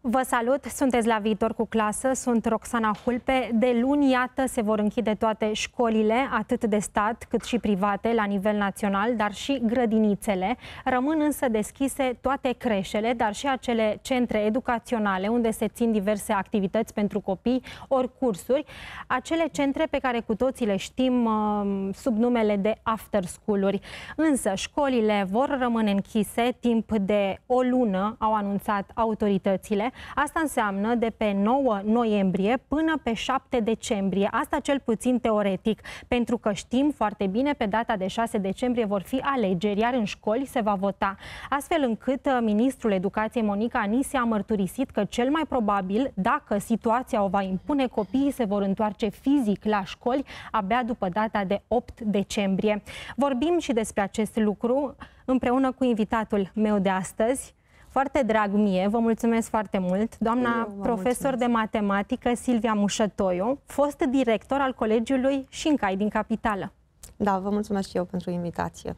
Vă salut, sunteți la Viitor cu clasă, sunt Roxana Hulpe. De luni, iată, se vor închide toate școlile, atât de stat cât și private, la nivel național, dar și grădinițele. Rămân însă deschise toate creșele, dar și acele centre educaționale, unde se țin diverse activități pentru copii, ori cursuri. Acele centre pe care cu toții le știm uh, sub numele de after school-uri. Însă, școlile vor rămâne închise timp de o lună, au anunțat autoritățile Asta înseamnă de pe 9 noiembrie până pe 7 decembrie. Asta cel puțin teoretic, pentru că știm foarte bine pe data de 6 decembrie vor fi alegeri, iar în școli se va vota. Astfel încât uh, ministrul educației Monica Anise a mărturisit că cel mai probabil, dacă situația o va impune, copiii se vor întoarce fizic la școli abia după data de 8 decembrie. Vorbim și despre acest lucru împreună cu invitatul meu de astăzi, foarte drag mie, vă mulțumesc foarte mult, doamna profesor mulțumesc. de matematică Silvia Mușătoiu, fost director al Colegiului Șincai din Capitală. Da, vă mulțumesc și eu pentru invitație.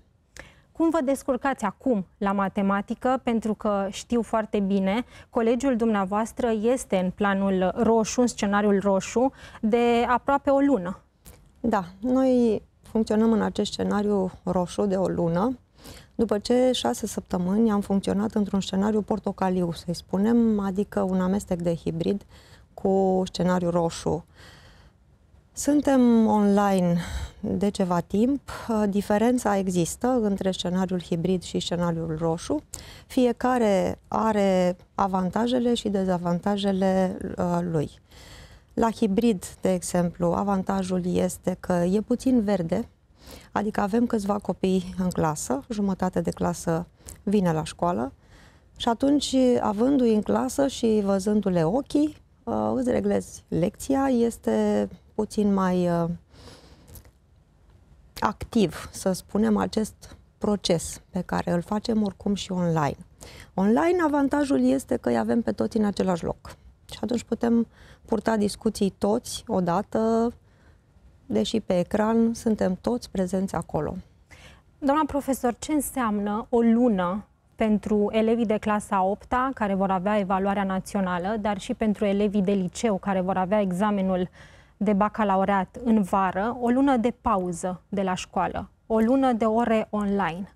Cum vă descurcați acum la matematică? Pentru că știu foarte bine, colegiul dumneavoastră este în planul roșu, în scenariul roșu, de aproape o lună. Da, noi funcționăm în acest scenariu roșu de o lună. După ce șase săptămâni am funcționat într-un scenariu portocaliu, să-i spunem, adică un amestec de hibrid cu scenariu roșu. Suntem online de ceva timp. Diferența există între scenariul hibrid și scenariul roșu. Fiecare are avantajele și dezavantajele uh, lui. La hibrid, de exemplu, avantajul este că e puțin verde, Adică avem câțiva copii în clasă, jumătate de clasă vine la școală și atunci, avându-i în clasă și văzându-le ochii, uh, îți reglezi lecția, este puțin mai uh, activ, să spunem, acest proces pe care îl facem oricum și online. Online avantajul este că îi avem pe toți în același loc. Și atunci putem purta discuții toți odată, deși pe ecran suntem toți prezenți acolo. Doamna profesor, ce înseamnă o lună pentru elevii de clasa 8 care vor avea evaluarea națională, dar și pentru elevii de liceu care vor avea examenul de bacalaureat în vară, o lună de pauză de la școală, o lună de ore online?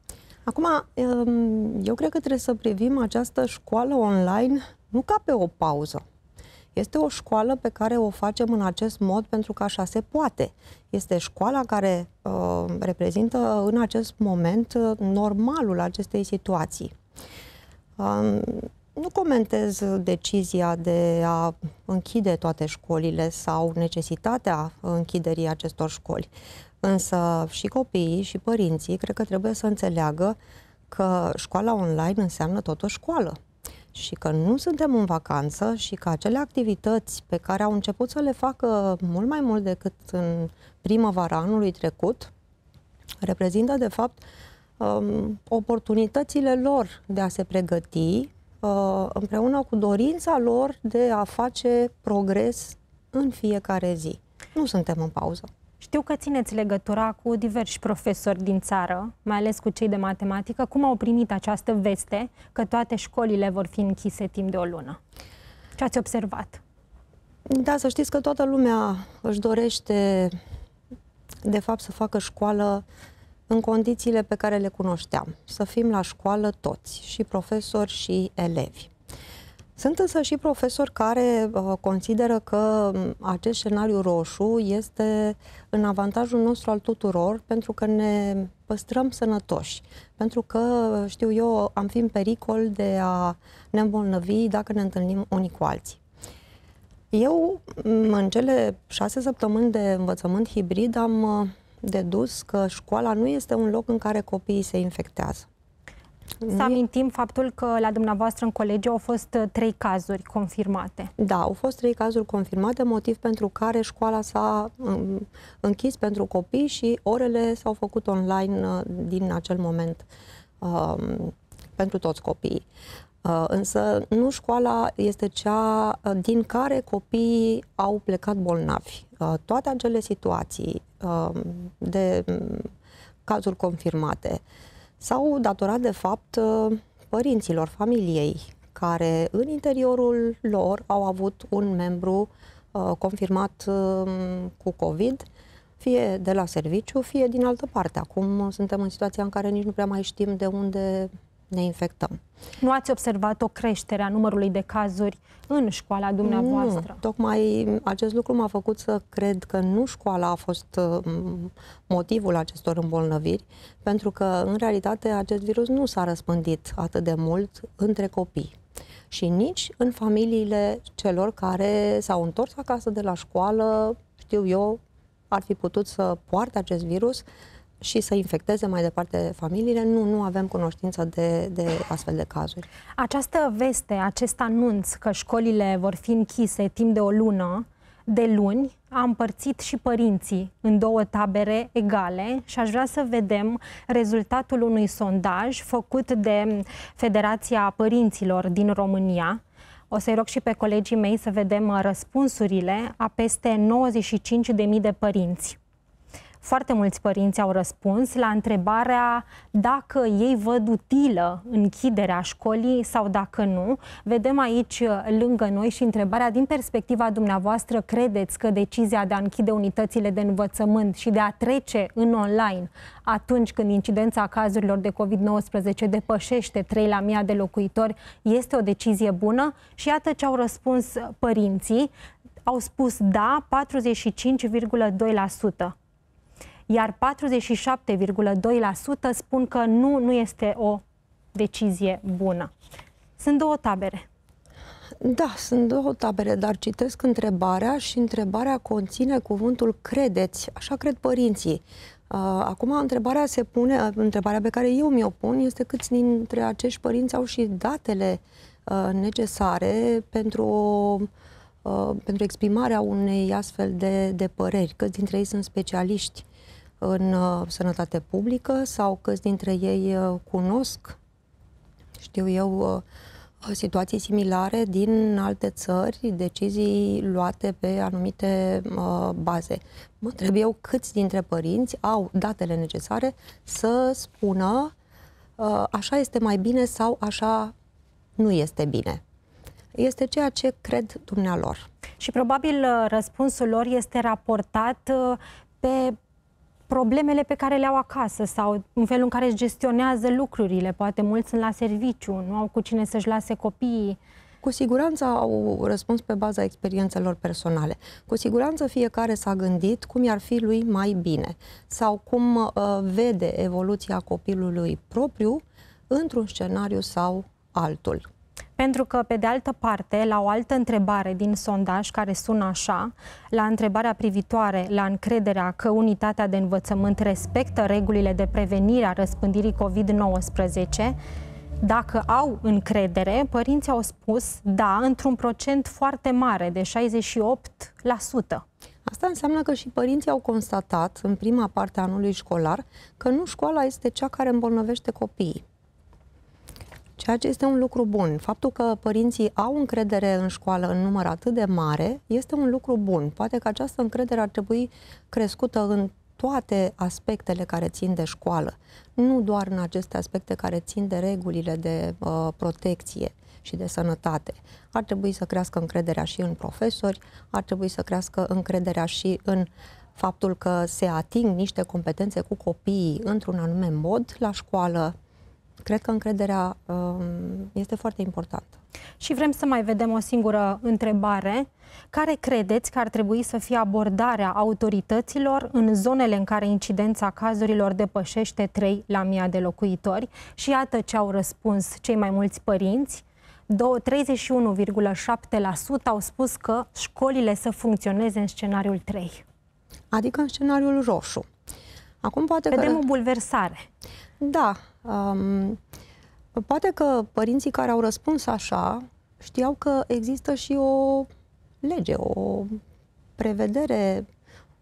Acum, ehm, eu cred că trebuie să privim această școală online nu ca pe o pauză, este o școală pe care o facem în acest mod pentru că așa se poate. Este școala care uh, reprezintă în acest moment uh, normalul acestei situații. Uh, nu comentez decizia de a închide toate școlile sau necesitatea închiderii acestor școli. Însă și copiii și părinții cred că trebuie să înțeleagă că școala online înseamnă tot o școală și că nu suntem în vacanță și că acele activități pe care au început să le facă mult mai mult decât în primăvara anului trecut, reprezintă, de fapt, um, oportunitățile lor de a se pregăti uh, împreună cu dorința lor de a face progres în fiecare zi. Nu suntem în pauză. Știu că țineți legătura cu diversi profesori din țară, mai ales cu cei de matematică. Cum au primit această veste că toate școlile vor fi închise timp de o lună? Ce ați observat? Da, să știți că toată lumea își dorește, de fapt, să facă școală în condițiile pe care le cunoșteam. Să fim la școală toți, și profesori și elevi. Sunt însă și profesori care uh, consideră că acest scenariu roșu este în avantajul nostru al tuturor pentru că ne păstrăm sănătoși, pentru că, știu eu, am fi în pericol de a ne îmbolnăvi dacă ne întâlnim unii cu alții. Eu, în cele șase săptămâni de învățământ hibrid, am uh, dedus că școala nu este un loc în care copiii se infectează. Să amintim faptul că la dumneavoastră în colegiu au fost uh, trei cazuri confirmate. Da, au fost trei cazuri confirmate, motiv pentru care școala s-a um, închis pentru copii și orele s-au făcut online uh, din acel moment um, pentru toți copiii. Uh, însă nu școala este cea din care copiii au plecat bolnavi. Toate acele situații um, de mm, cazuri confirmate, uh, sau datorat de fapt uh, părinților, familiei, care în interiorul lor au avut un membru uh, confirmat uh, cu COVID, fie de la serviciu, fie din altă parte. Acum suntem în situația în care nici nu prea mai știm de unde ne infectăm. Nu ați observat o creștere a numărului de cazuri în școala dumneavoastră? Nu, tocmai acest lucru m-a făcut să cred că nu școala a fost uh, motivul acestor îmbolnăviri, pentru că, în realitate, acest virus nu s-a răspândit atât de mult între copii și nici în familiile celor care s-au întors acasă de la școală, știu eu, ar fi putut să poarte acest virus și să infecteze mai departe familiile. Nu, nu avem cunoștință de, de astfel de cazuri. Această veste, acest anunț că școlile vor fi închise timp de o lună, de luni a împărțit și părinții în două tabere egale și aș vrea să vedem rezultatul unui sondaj făcut de Federația Părinților din România. O să-i rog și pe colegii mei să vedem răspunsurile a peste 95.000 de părinți. Foarte mulți părinți au răspuns la întrebarea dacă ei văd utilă închiderea școlii sau dacă nu. Vedem aici lângă noi și întrebarea din perspectiva dumneavoastră, credeți că decizia de a închide unitățile de învățământ și de a trece în online atunci când incidența cazurilor de COVID-19 depășește 3 la 1000 de locuitori este o decizie bună? Și iată ce au răspuns părinții. Au spus da 45,2% iar 47,2% spun că nu, nu este o decizie bună. Sunt două tabere. Da, sunt două tabere, dar citesc întrebarea și întrebarea conține cuvântul credeți, așa cred părinții. Uh, acum, întrebarea se pune, uh, întrebarea pe care eu mi-o pun este câți dintre acești părinți au și datele uh, necesare pentru pentru exprimarea unei astfel de, de păreri, câți dintre ei sunt specialiști în uh, sănătate publică sau câți dintre ei uh, cunosc, știu eu, uh, situații similare din alte țări, decizii luate pe anumite baze. Mă întreb eu câți dintre părinți au datele necesare să spună așa este mai bine sau așa nu este bine. Este ceea ce cred dumnealor. Și probabil răspunsul lor este raportat pe problemele pe care le au acasă sau în felul în care își gestionează lucrurile. Poate mulți sunt la serviciu, nu au cu cine să-și lase copiii. Cu siguranță au răspuns pe baza experiențelor personale. Cu siguranță fiecare s-a gândit cum i-ar fi lui mai bine sau cum uh, vede evoluția copilului propriu într-un scenariu sau altul. Pentru că, pe de altă parte, la o altă întrebare din sondaj care sună așa, la întrebarea privitoare la încrederea că unitatea de învățământ respectă regulile de prevenire a răspândirii COVID-19, dacă au încredere, părinții au spus da, într-un procent foarte mare, de 68%. Asta înseamnă că și părinții au constatat în prima parte a anului școlar că nu școala este cea care îmbolnăvește copiii ceea ce este un lucru bun. Faptul că părinții au încredere în școală în număr atât de mare este un lucru bun. Poate că această încredere ar trebui crescută în toate aspectele care țin de școală, nu doar în aceste aspecte care țin de regulile de uh, protecție și de sănătate. Ar trebui să crească încrederea și în profesori, ar trebui să crească încrederea și în faptul că se ating niște competențe cu copiii într-un anume mod la școală, Cred că încrederea um, este foarte importantă. Și vrem să mai vedem o singură întrebare. Care credeți că ar trebui să fie abordarea autorităților în zonele în care incidența cazurilor depășește 3 la 1000 de locuitori? Și iată ce au răspuns cei mai mulți părinți. 31,7% au spus că școlile să funcționeze în scenariul 3. Adică în scenariul roșu. Acum poate Vedem că... o bulversare. Da, Um, poate că părinții care au răspuns așa știau că există și o lege, o prevedere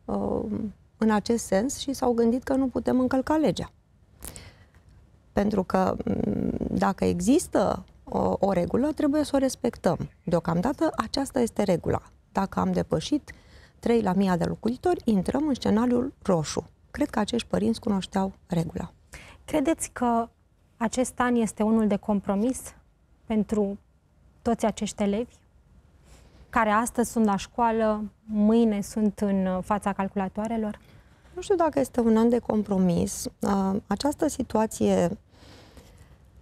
um, în acest sens și s-au gândit că nu putem încălca legea. Pentru că mm, dacă există o, uh, o regulă, trebuie să o respectăm. Deocamdată aceasta este regula. Dacă am depășit 3 la 1000 de locuitori, intrăm în scenariul roșu. Cred că acești părinți cunoșteau regula. Credeți că acest an este unul de compromis pentru toți acești elevi care astăzi sunt la școală, mâine sunt în fața calculatoarelor? Nu știu dacă este un an de compromis. Uh, această situație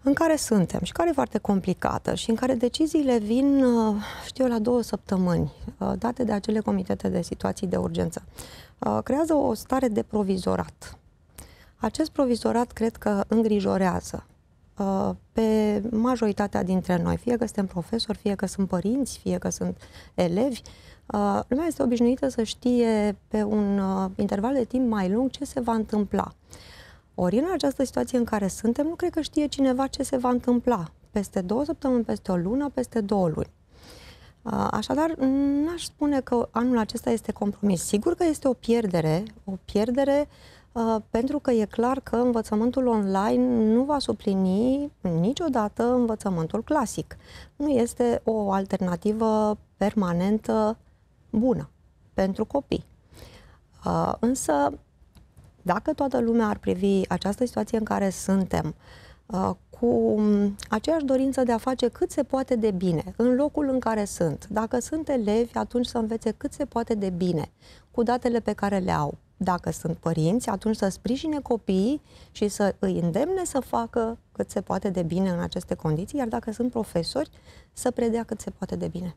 în care suntem și care e foarte complicată și în care deciziile vin, uh, știu la două săptămâni, uh, date de acele comitete de situații de urgență, creează o stare de provizorat acest provizorat cred că îngrijorează uh, pe majoritatea dintre noi, fie că suntem profesori, fie că sunt părinți, fie că sunt elevi. Uh, lumea este obișnuită să știe pe un uh, interval de timp mai lung ce se va întâmpla. Ori în această situație în care suntem, nu cred că știe cineva ce se va întâmpla peste două săptămâni, peste o lună, peste două luni. Așadar, n-aș spune că anul acesta este compromis. Sigur că este o pierdere, o pierdere uh, Uh, pentru că e clar că învățământul online nu va suplini niciodată învățământul clasic. Nu este o alternativă permanentă bună pentru copii. Uh, însă, dacă toată lumea ar privi această situație în care suntem uh, cu aceeași dorință de a face cât se poate de bine, în locul în care sunt, dacă sunt elevi, atunci să învețe cât se poate de bine, cu datele pe care le au, dacă sunt părinți, atunci să sprijine copiii și să îi îndemne să facă cât se poate de bine în aceste condiții, iar dacă sunt profesori, să predea cât se poate de bine.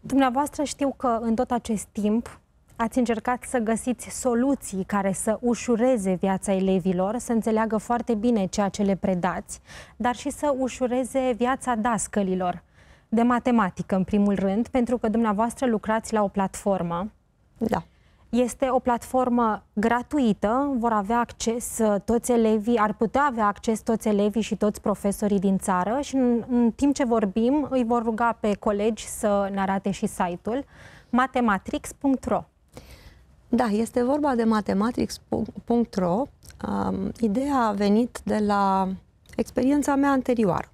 Dumneavoastră știu că în tot acest timp ați încercat să găsiți soluții care să ușureze viața elevilor, să înțeleagă foarte bine ceea ce le predați, dar și să ușureze viața dascălilor de matematică, în primul rând, pentru că dumneavoastră lucrați la o platformă. Da este o platformă gratuită, vor avea acces uh, toți elevii, ar putea avea acces toți elevii și toți profesorii din țară și în, în timp ce vorbim îi vor ruga pe colegi să ne arate și site-ul matematrix.ro Da, este vorba de matematrix.ro. Um, ideea a venit de la experiența mea anterioară.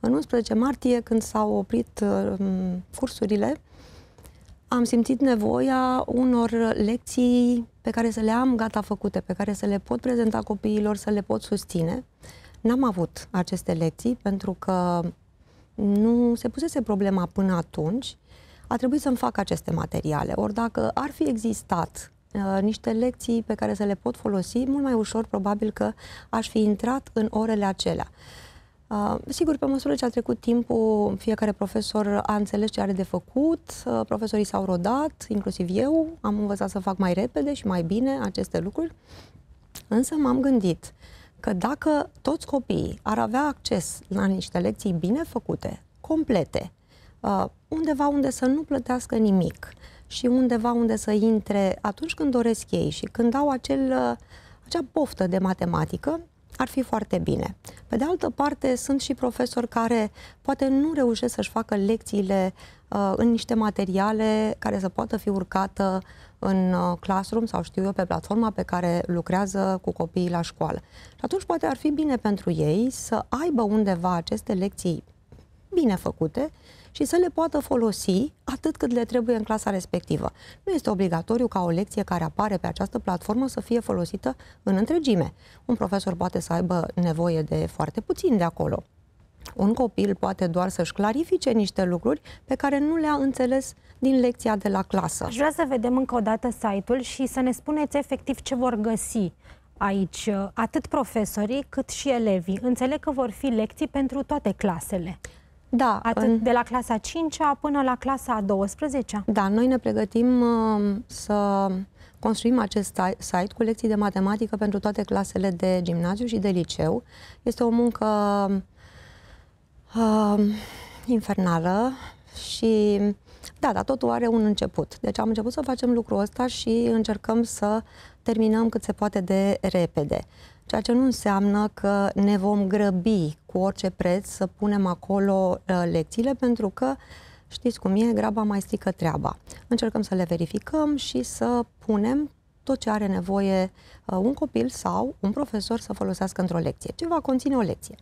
În 11 martie, când s-au oprit uh, um, cursurile, am simțit nevoia unor lecții pe care să le am gata făcute, pe care să le pot prezenta copiilor, să le pot susține. N-am avut aceste lecții pentru că nu se pusese problema până atunci. A trebuit să-mi fac aceste materiale. Ori dacă ar fi existat uh, niște lecții pe care să le pot folosi, mult mai ușor probabil că aș fi intrat în orele acelea. Uh, Ah, sigur, pe măsură ce a trecut timpul, fiecare profesor a înțeles ce are de făcut, ah, profesorii s-au rodat, inclusiv eu, am învățat să fac mai repede și mai bine aceste lucruri, însă m-am gândit că dacă toți copiii ar avea acces la niște lecții bine făcute, complete, ah, undeva unde să nu plătească nimic și undeva unde să intre atunci când doresc ei și când au acel, acea poftă de matematică, ar fi foarte bine. Pe de altă parte, sunt și profesori care poate nu reușesc să-și facă lecțiile uh, în niște materiale care să poată fi urcată în uh, classroom sau știu eu pe platforma pe care lucrează cu copiii la școală. Și atunci poate ar fi bine pentru ei să aibă undeva aceste lecții bine făcute și să le poată folosi atât cât le trebuie în clasa respectivă. Nu este obligatoriu ca o lecție care apare pe această platformă să fie folosită în întregime. Un profesor poate să aibă nevoie de foarte puțin de acolo. Un copil poate doar să-și clarifice niște lucruri pe care nu le-a înțeles din lecția de la clasă. Aș vrea să vedem încă o dată site-ul și să ne spuneți efectiv ce vor găsi aici uh, atât profesorii cât și elevii. Înțeleg că vor fi lecții pentru toate clasele. Da. Atât în... de la clasa 5 -a până la clasa 12 -a. Da, noi ne pregătim uh, să construim acest site cu lecții de matematică pentru toate clasele de gimnaziu și de liceu. Este o muncă uh, infernală și da, dar totul are un început. Deci am început să facem lucrul ăsta și încercăm să terminăm cât se poate de repede ceea ce nu înseamnă că ne vom grăbi cu orice preț să punem acolo uh, lecțiile, pentru că știți cum e, graba mai strică treaba. Încercăm să le verificăm și să punem tot ce are nevoie uh, un copil sau un profesor să folosească într-o lecție. Ce va conține o lecție?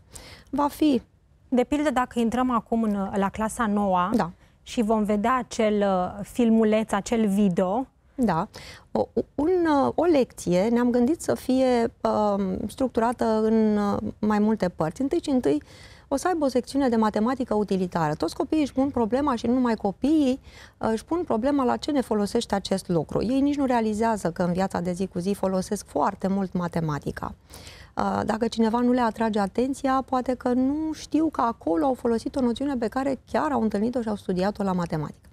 Va fi... De pildă, dacă intrăm acum în, la clasa 9 da. și vom vedea acel uh, filmuleț, acel video, da. O, un, uh, o lecție ne-am gândit să fie uh, structurată în uh, mai multe părți. Întâi și întâi o să aibă o secțiune de matematică utilitară. Toți copiii își pun problema și nu numai copiii uh, își pun problema la ce ne folosește acest lucru. Ei nici nu realizează că în viața de zi cu zi folosesc foarte mult matematica. Uh, dacă cineva nu le atrage atenția, poate că nu știu că acolo au folosit o noțiune pe care chiar au întâlnit-o și au studiat-o la matematică.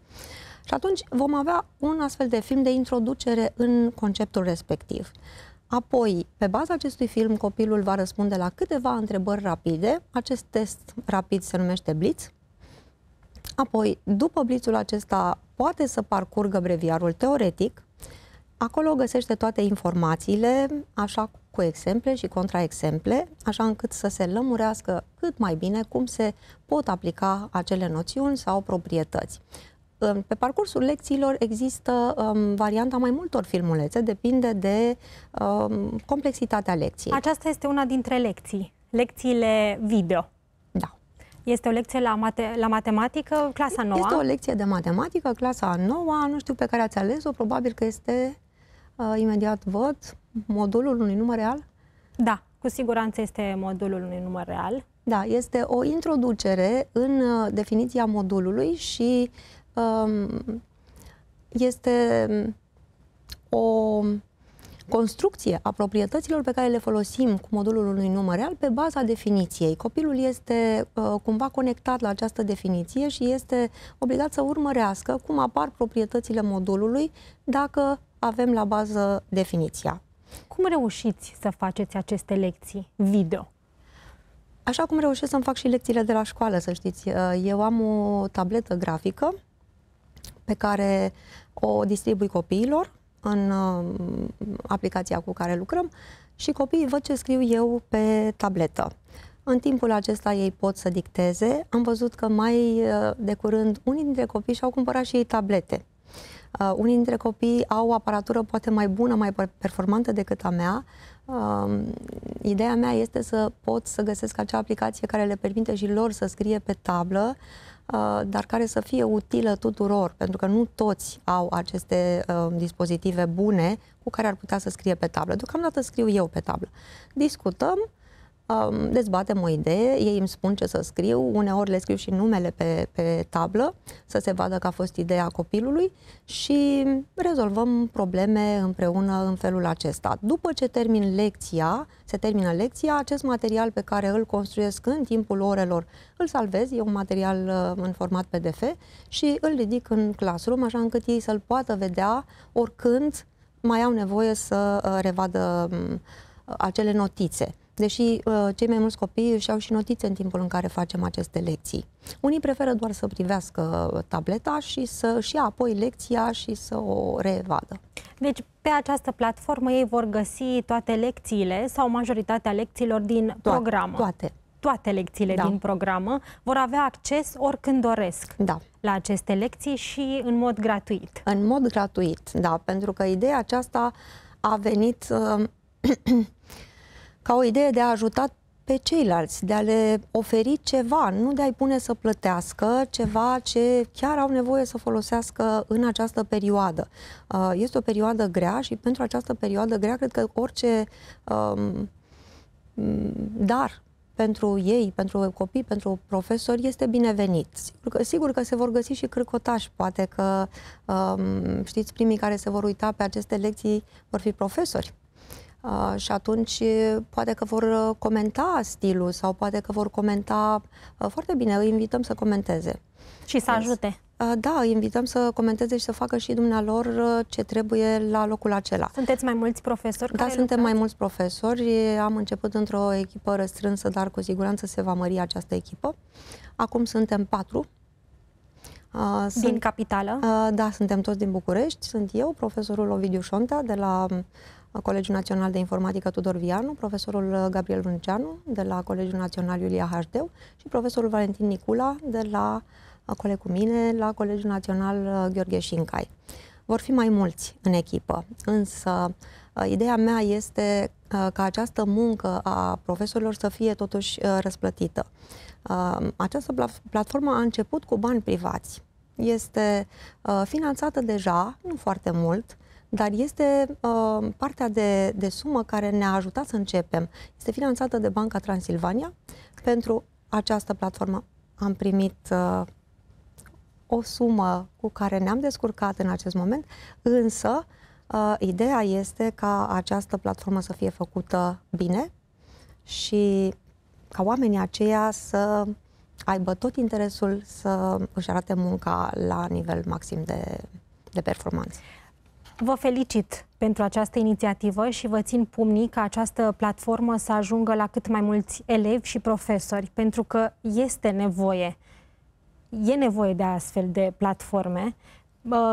Și atunci vom avea un astfel de film de introducere în conceptul respectiv. Apoi, pe baza acestui film, copilul va răspunde la câteva întrebări rapide. Acest test rapid se numește Blitz. Apoi, după blitzul acesta, poate să parcurgă breviarul teoretic. Acolo găsește toate informațiile, așa cu exemple și contraexemple, așa încât să se lămurească cât mai bine cum se pot aplica acele noțiuni sau proprietăți pe parcursul lecțiilor există um, varianta mai multor filmulețe, depinde de um, complexitatea lecției. Aceasta este una dintre lecții, lecțiile video. Da. Este o lecție la, mate- la matematică, clasa nouă. Este o lecție de matematică, clasa nouă, nu știu pe care ați ales-o, probabil că este, uh, imediat văd, modulul unui număr real? Da, cu siguranță este modulul unui număr real. Da, este o introducere în uh, definiția modulului și este o construcție a proprietăților pe care le folosim cu modulul unui număr real pe baza definiției. Copilul este uh, cumva conectat la această definiție și este obligat să urmărească cum apar proprietățile modulului dacă avem la bază definiția. Cum reușiți să faceți aceste lecții video? Așa cum reușesc să-mi fac și lecțiile de la școală, să știți. Uh, eu am o tabletă grafică pe care o distribui copiilor în um, aplicația cu care lucrăm și copiii văd ce scriu eu pe tabletă. În timpul acesta ei pot să dicteze. Am văzut că mai uh, de curând unii dintre copii și-au cumpărat și ei tablete. Uh, unii dintre copii au o aparatură poate mai bună, mai performantă decât a mea. Uh, ideea mea este să pot să găsesc acea aplicație care le permite și lor să scrie pe tablă uh, Uh, dar care să fie utilă tuturor, pentru că nu toți au aceste uh, dispozitive bune cu care ar putea să scrie pe tablă. Deocamdată scriu eu pe tablă. Discutăm, dezbatem o idee, ei îmi spun ce să scriu, uneori le scriu și numele pe, pe tablă, să se vadă că a fost ideea copilului și rezolvăm probleme împreună în felul acesta. După ce termin lecția, se termină lecția, acest material pe care îl construiesc în timpul orelor, îl salvez, e un material uh, în format PDF și îl ridic în classroom, așa încât ei să-l poată vedea oricând mai au nevoie să uh, revadă mm, acele notițe deși uh, cei mai mulți copii își au și notițe în timpul în care facem aceste lecții. Unii preferă doar să privească tableta și să și apoi lecția și să o reevadă. Deci, pe această platformă ei vor găsi toate lecțiile sau majoritatea lecțiilor din toate, programă. Toate. Toate lecțiile da. din programă vor avea acces oricând doresc. Da la aceste lecții și în mod gratuit. În mod gratuit, da, pentru că ideea aceasta a venit uh, ca o idee de a ajuta pe ceilalți, de a le oferi ceva, nu de a-i pune să plătească ceva ce chiar au nevoie să folosească în această perioadă. Uh, este o perioadă grea și pentru această perioadă grea cred că orice um, dar pentru ei, pentru copii, pentru profesori este binevenit. Sigur că, sigur că se vor găsi și crăcotași, poate că um, știți primii care se vor uita pe aceste lecții vor fi profesori Uh, și atunci poate că vor uh, comenta stilul sau poate că vor comenta uh, foarte bine, îi invităm să comenteze. Și să ajute. Uh, da, îi invităm să comenteze și să facă și dumnealor uh, ce trebuie la locul acela. Sunteți mai mulți profesori? Da, suntem lucrați? mai mulți profesori. Am început într-o echipă răstrânsă, dar cu siguranță se va mări această echipă. Acum suntem patru Uh, sunt, din capitală? Uh, da, suntem toți din București. Sunt eu, profesorul Ovidiu Șonta de la Colegiul Național de Informatică Tudor Vianu, profesorul Gabriel Lunceanu de la Colegiul Național Iulia Hardeu și profesorul Valentin Nicula de la coleg cu mine la Colegiul Național uh, Gheorghe Șincai. Vor fi mai mulți în echipă, însă uh, ideea mea este uh, ca această muncă a profesorilor să fie totuși răsplătită. Această platformă a început cu bani privați. Este finanțată deja, nu foarte mult, dar este uh, partea de, de sumă care ne-a ajutat să începem. Este finanțată de Banca Transilvania. Pentru această platformă am primit uh, o sumă cu care ne-am descurcat în acest moment, însă uh, ideea este ca această platformă să fie făcută bine și ca oamenii aceia să aibă tot interesul să își arate munca la nivel maxim de, de performanță. Vă felicit pentru această inițiativă și vă țin pumnii ca această platformă să ajungă la cât mai mulți elevi și profesori, pentru că este nevoie. E nevoie de astfel de platforme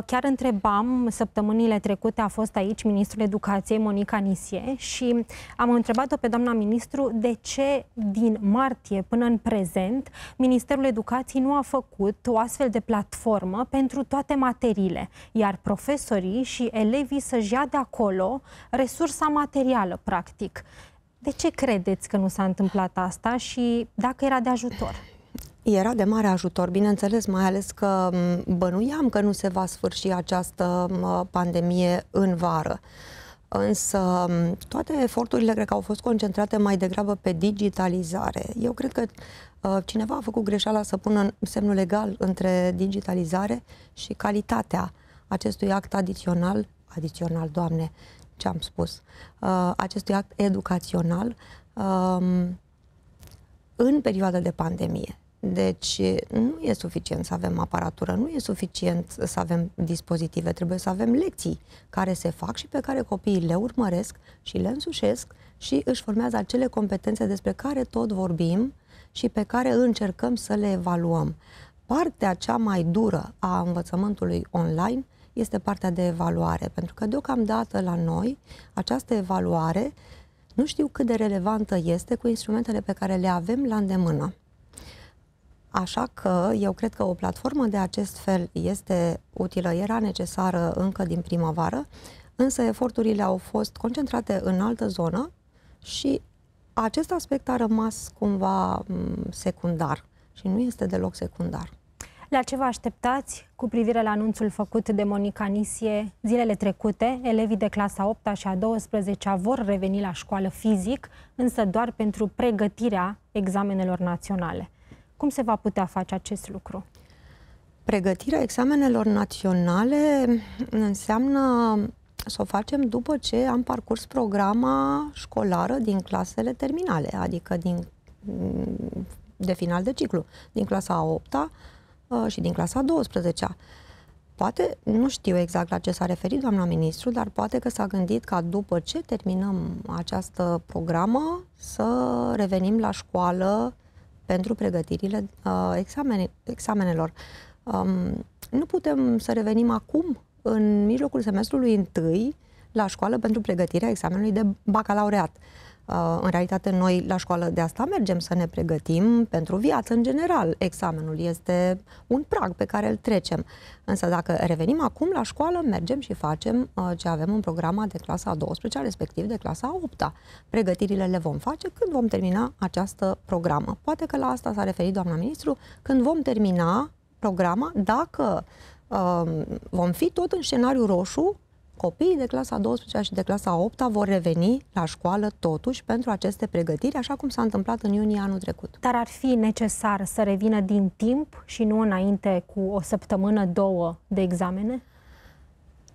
Chiar întrebam, săptămânile trecute a fost aici ministrul educației Monica Nisie și am întrebat-o pe doamna ministru de ce din martie până în prezent Ministerul Educației nu a făcut o astfel de platformă pentru toate materiile, iar profesorii și elevii să-și ia de acolo resursa materială, practic. De ce credeți că nu s-a întâmplat asta și dacă era de ajutor? era de mare ajutor, bineînțeles, mai ales că mm, bănuiam că nu se va sfârși această mm, pandemie în vară. Însă mm, toate eforturile cred că au fost concentrate mai degrabă pe digitalizare. Eu cred că uh, cineva a făcut greșeala să pună semnul legal între digitalizare și calitatea acestui act adițional, adițional, Doamne, ce am spus, uh, acestui act educațional uh, în perioada de pandemie. Deci nu e suficient să avem aparatură, nu e suficient să avem dispozitive, trebuie să avem lecții care se fac și pe care copiii le urmăresc și le însușesc și își formează acele competențe despre care tot vorbim și pe care încercăm să le evaluăm. Partea cea mai dură a învățământului online este partea de evaluare, pentru că deocamdată la noi această evaluare nu știu cât de relevantă este cu instrumentele pe care le avem la îndemână. Așa că eu cred că o platformă de acest fel este utilă, era necesară încă din primăvară, însă eforturile au fost concentrate în altă zonă și acest aspect a rămas cumva mm, secundar și nu este deloc secundar. La ce vă așteptați cu privire la anunțul făcut de Monica Nisie zilele trecute? Elevii de clasa 8 -a și a 12 -a vor reveni la școală fizic, însă doar pentru pregătirea examenelor naționale. Cum se va putea face acest lucru? Pregătirea examenelor naționale înseamnă să o facem după ce am parcurs programa școlară din clasele terminale, adică din, de final de ciclu, din clasa a 8-a uh, și din clasa a 12-a. Poate, nu știu exact la ce s-a referit doamna ministru, dar poate că s-a gândit ca după ce terminăm această programă să revenim la școală pentru pregătirile uh, examene, examenelor. Um, nu putem să revenim acum, în mijlocul semestrului întâi, la școală pentru pregătirea examenului de bacalaureat. Uh, Uh, în realitate, noi la școală de asta mergem să ne pregătim pentru viață în general. Examenul este un prag pe care îl trecem. Însă dacă revenim acum la școală, mergem și facem uh, ce avem în programa de clasa a 12 respectiv de clasa a 8-a. Pregătirile le vom face când vom termina această programă. Poate că la asta s-a referit doamna ministru, când vom termina programa, dacă uh, vom fi tot în scenariu roșu, Copiii de clasa 12 și de clasa 8 vor reveni la școală totuși pentru aceste pregătiri, așa cum s-a întâmplat în iunie anul trecut. Dar ar fi necesar să revină din timp și nu înainte cu o săptămână, două de examene?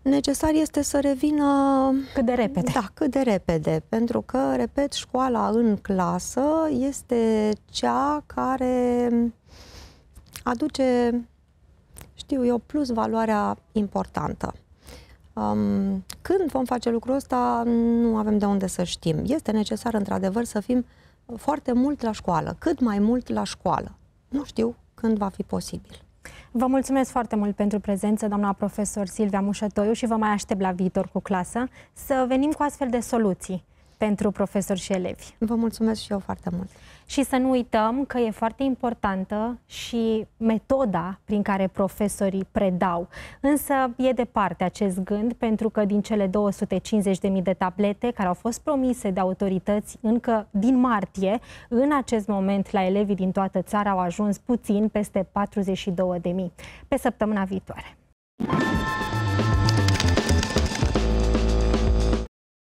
necesar este să revină... Cât de repede. Da, cât de repede, pentru că, repet, școala în clasă este cea care aduce, știu eu, plus valoarea importantă. Um, când vom face lucrul ăsta, nu avem de unde să știm. Este necesar, într-adevăr, să fim foarte mult la școală, cât mai mult la școală. Nu știu când va fi posibil. Vă mulțumesc foarte mult pentru prezență, doamna profesor Silvia Mușătoiu, și vă mai aștept la viitor cu clasă să venim cu astfel de soluții pentru profesori și elevi. Vă mulțumesc și eu foarte mult. Și să nu uităm că e foarte importantă și metoda prin care profesorii predau. Însă e departe acest gând, pentru că din cele 250.000 de tablete care au fost promise de autorități încă din martie, în acest moment la elevii din toată țara au ajuns puțin peste 42.000. Pe săptămâna viitoare!